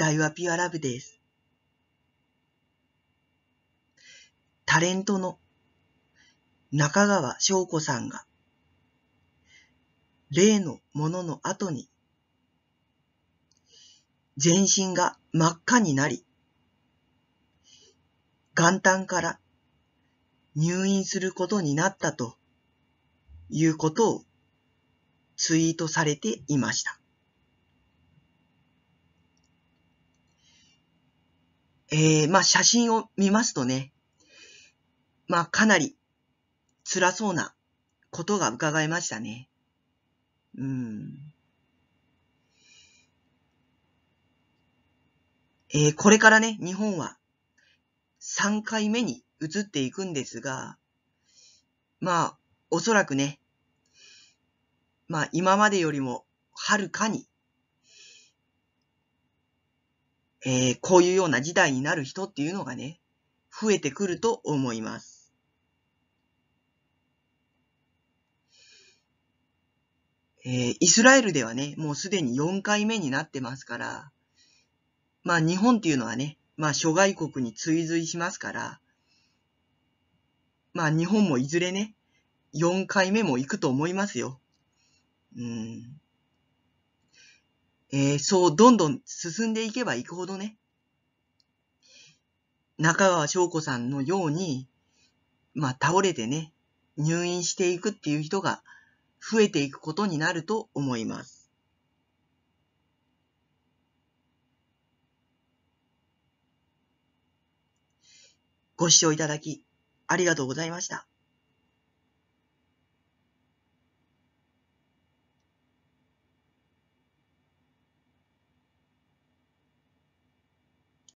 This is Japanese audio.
ライはピュアラブです。タレントの中川翔子さんが、例のものの後に、全身が真っ赤になり、元旦から入院することになったということをツイートされていました。えー、まあ、写真を見ますとね、まあ、かなり辛そうなことが伺えましたね。うん。えー、これからね、日本は3回目に移っていくんですが、まあ、おそらくね、まあ、今までよりもはるかにえー、こういうような事態になる人っていうのがね、増えてくると思います。えー、イスラエルではね、もうすでに4回目になってますから、まあ日本っていうのはね、まあ諸外国に追随しますから、まあ日本もいずれね、4回目も行くと思いますよ。うん。えー、そうどんどん進んでいけばいくほどね、中川翔子さんのように、まあ倒れてね、入院していくっていう人が増えていくことになると思います。ご視聴いただき、ありがとうございました。